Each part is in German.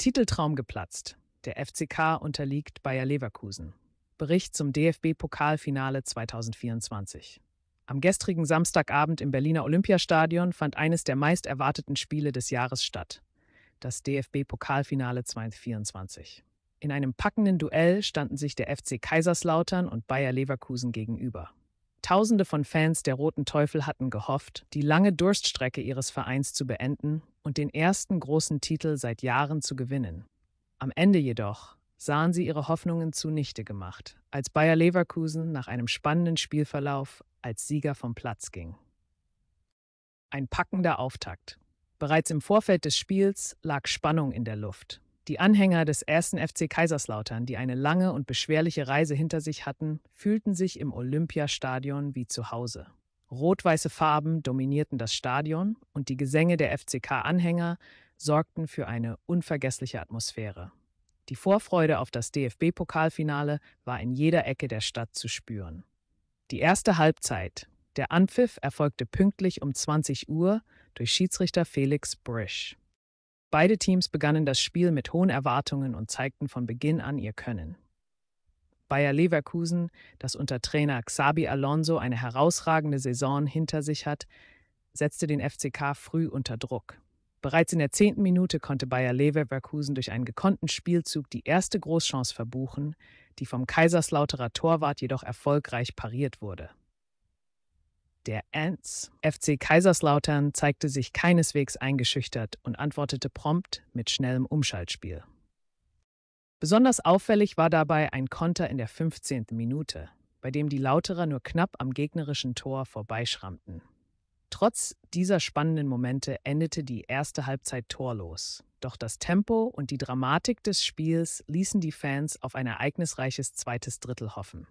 Titeltraum geplatzt. Der FCK unterliegt Bayer Leverkusen. Bericht zum DFB-Pokalfinale 2024. Am gestrigen Samstagabend im Berliner Olympiastadion fand eines der meist erwarteten Spiele des Jahres statt, das DFB-Pokalfinale 2024. In einem packenden Duell standen sich der FC Kaiserslautern und Bayer Leverkusen gegenüber. Tausende von Fans der Roten Teufel hatten gehofft, die lange Durststrecke ihres Vereins zu beenden und den ersten großen Titel seit Jahren zu gewinnen. Am Ende jedoch sahen sie ihre Hoffnungen zunichte gemacht, als Bayer Leverkusen nach einem spannenden Spielverlauf als Sieger vom Platz ging. Ein packender Auftakt. Bereits im Vorfeld des Spiels lag Spannung in der Luft. Die Anhänger des ersten FC Kaiserslautern, die eine lange und beschwerliche Reise hinter sich hatten, fühlten sich im Olympiastadion wie zu Hause. Rot-weiße Farben dominierten das Stadion und die Gesänge der FCK-Anhänger sorgten für eine unvergessliche Atmosphäre. Die Vorfreude auf das DFB-Pokalfinale war in jeder Ecke der Stadt zu spüren. Die erste Halbzeit, der Anpfiff erfolgte pünktlich um 20 Uhr durch Schiedsrichter Felix Brisch. Beide Teams begannen das Spiel mit hohen Erwartungen und zeigten von Beginn an ihr Können. Bayer Leverkusen, das unter Trainer Xabi Alonso eine herausragende Saison hinter sich hat, setzte den FCK früh unter Druck. Bereits in der zehnten Minute konnte Bayer Leverkusen durch einen gekonnten Spielzug die erste Großchance verbuchen, die vom Kaiserslauterer Torwart jedoch erfolgreich pariert wurde. Der Ants FC Kaiserslautern zeigte sich keineswegs eingeschüchtert und antwortete prompt mit schnellem Umschaltspiel. Besonders auffällig war dabei ein Konter in der 15. Minute, bei dem die Lauterer nur knapp am gegnerischen Tor vorbeischrammten. Trotz dieser spannenden Momente endete die erste Halbzeit torlos. Doch das Tempo und die Dramatik des Spiels ließen die Fans auf ein ereignisreiches zweites Drittel hoffen.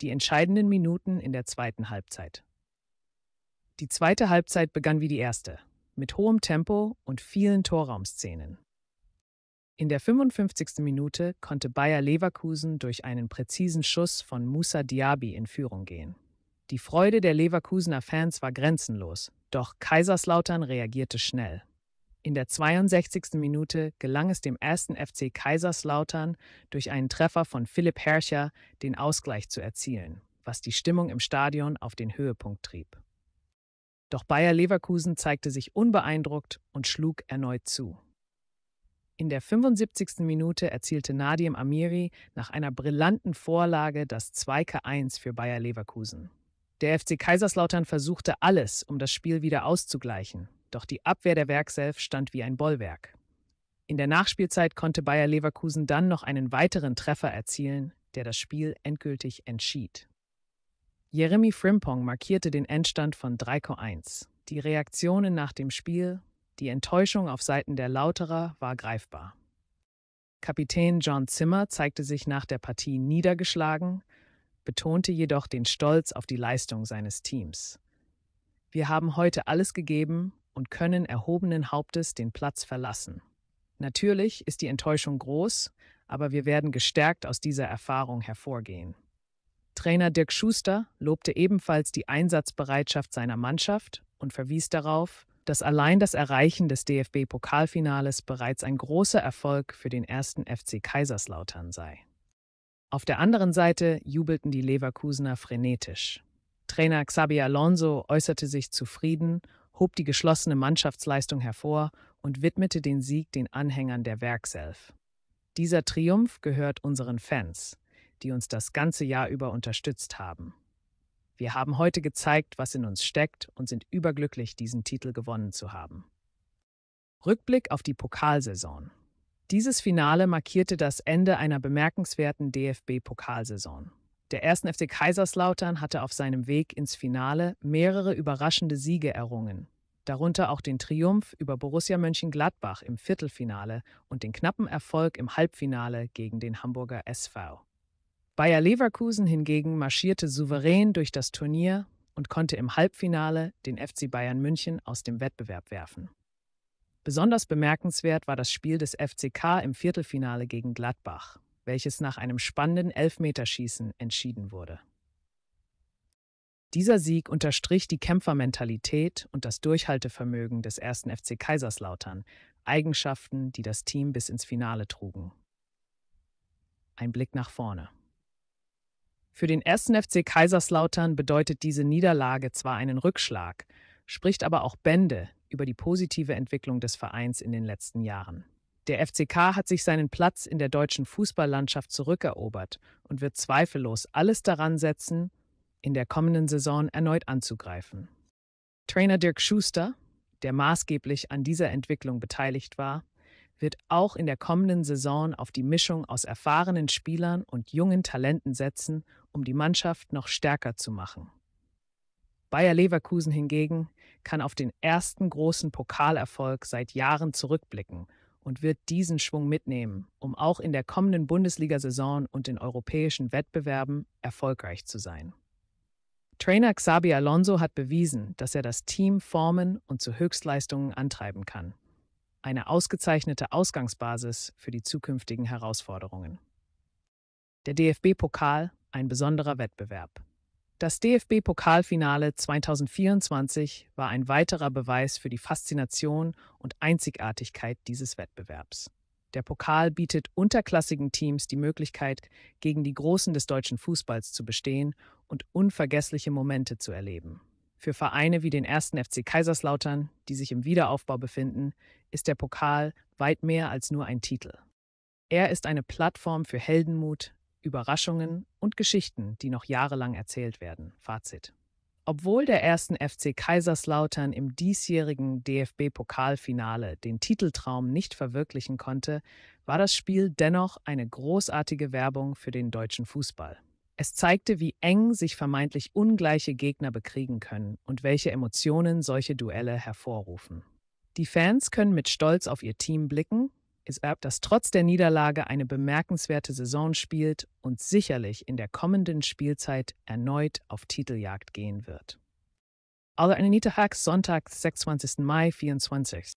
Die entscheidenden Minuten in der zweiten Halbzeit die zweite Halbzeit begann wie die erste, mit hohem Tempo und vielen Torraumszenen. In der 55. Minute konnte Bayer Leverkusen durch einen präzisen Schuss von Moussa Diaby in Führung gehen. Die Freude der Leverkusener Fans war grenzenlos, doch Kaiserslautern reagierte schnell. In der 62. Minute gelang es dem ersten FC Kaiserslautern durch einen Treffer von Philipp Herrscher den Ausgleich zu erzielen, was die Stimmung im Stadion auf den Höhepunkt trieb. Doch Bayer Leverkusen zeigte sich unbeeindruckt und schlug erneut zu. In der 75. Minute erzielte Nadim Amiri nach einer brillanten Vorlage das 2-1 für Bayer Leverkusen. Der FC Kaiserslautern versuchte alles, um das Spiel wieder auszugleichen, doch die Abwehr der Werkself stand wie ein Bollwerk. In der Nachspielzeit konnte Bayer Leverkusen dann noch einen weiteren Treffer erzielen, der das Spiel endgültig entschied. Jeremy Frimpong markierte den Endstand von 3,1. Die Reaktionen nach dem Spiel, die Enttäuschung auf Seiten der Lauterer war greifbar. Kapitän John Zimmer zeigte sich nach der Partie niedergeschlagen, betonte jedoch den Stolz auf die Leistung seines Teams. Wir haben heute alles gegeben und können erhobenen Hauptes den Platz verlassen. Natürlich ist die Enttäuschung groß, aber wir werden gestärkt aus dieser Erfahrung hervorgehen. Trainer Dirk Schuster lobte ebenfalls die Einsatzbereitschaft seiner Mannschaft und verwies darauf, dass allein das Erreichen des DFB-Pokalfinales bereits ein großer Erfolg für den ersten FC Kaiserslautern sei. Auf der anderen Seite jubelten die Leverkusener frenetisch. Trainer Xabi Alonso äußerte sich zufrieden, hob die geschlossene Mannschaftsleistung hervor und widmete den Sieg den Anhängern der Werkself. Dieser Triumph gehört unseren Fans die uns das ganze Jahr über unterstützt haben. Wir haben heute gezeigt, was in uns steckt und sind überglücklich, diesen Titel gewonnen zu haben. Rückblick auf die Pokalsaison. Dieses Finale markierte das Ende einer bemerkenswerten DFB-Pokalsaison. Der 1. FC Kaiserslautern hatte auf seinem Weg ins Finale mehrere überraschende Siege errungen, darunter auch den Triumph über Borussia Mönchengladbach im Viertelfinale und den knappen Erfolg im Halbfinale gegen den Hamburger SV. Bayer Leverkusen hingegen marschierte souverän durch das Turnier und konnte im Halbfinale den FC Bayern München aus dem Wettbewerb werfen. Besonders bemerkenswert war das Spiel des FCK im Viertelfinale gegen Gladbach, welches nach einem spannenden Elfmeterschießen entschieden wurde. Dieser Sieg unterstrich die Kämpfermentalität und das Durchhaltevermögen des ersten FC Kaiserslautern, Eigenschaften, die das Team bis ins Finale trugen. Ein Blick nach vorne. Für den ersten FC Kaiserslautern bedeutet diese Niederlage zwar einen Rückschlag, spricht aber auch Bände über die positive Entwicklung des Vereins in den letzten Jahren. Der FCK hat sich seinen Platz in der deutschen Fußballlandschaft zurückerobert und wird zweifellos alles daran setzen, in der kommenden Saison erneut anzugreifen. Trainer Dirk Schuster, der maßgeblich an dieser Entwicklung beteiligt war, wird auch in der kommenden Saison auf die Mischung aus erfahrenen Spielern und jungen Talenten setzen, um die Mannschaft noch stärker zu machen. Bayer Leverkusen hingegen kann auf den ersten großen Pokalerfolg seit Jahren zurückblicken und wird diesen Schwung mitnehmen, um auch in der kommenden Bundesliga-Saison und in europäischen Wettbewerben erfolgreich zu sein. Trainer Xabi Alonso hat bewiesen, dass er das Team formen und zu Höchstleistungen antreiben kann eine ausgezeichnete Ausgangsbasis für die zukünftigen Herausforderungen. Der DFB-Pokal, ein besonderer Wettbewerb. Das DFB-Pokalfinale 2024 war ein weiterer Beweis für die Faszination und Einzigartigkeit dieses Wettbewerbs. Der Pokal bietet unterklassigen Teams die Möglichkeit, gegen die Großen des deutschen Fußballs zu bestehen und unvergessliche Momente zu erleben. Für Vereine wie den 1. FC Kaiserslautern, die sich im Wiederaufbau befinden, ist der Pokal weit mehr als nur ein Titel. Er ist eine Plattform für Heldenmut, Überraschungen und Geschichten, die noch jahrelang erzählt werden. Fazit. Obwohl der 1. FC Kaiserslautern im diesjährigen DFB-Pokalfinale den Titeltraum nicht verwirklichen konnte, war das Spiel dennoch eine großartige Werbung für den deutschen Fußball. Es zeigte, wie eng sich vermeintlich ungleiche Gegner bekriegen können und welche Emotionen solche Duelle hervorrufen. Die Fans können mit Stolz auf ihr Team blicken, es erbt, das trotz der Niederlage eine bemerkenswerte Saison spielt und sicherlich in der kommenden Spielzeit erneut auf Titeljagd gehen wird. Aller Anita Hacks, Sonntag, 26. Mai 24.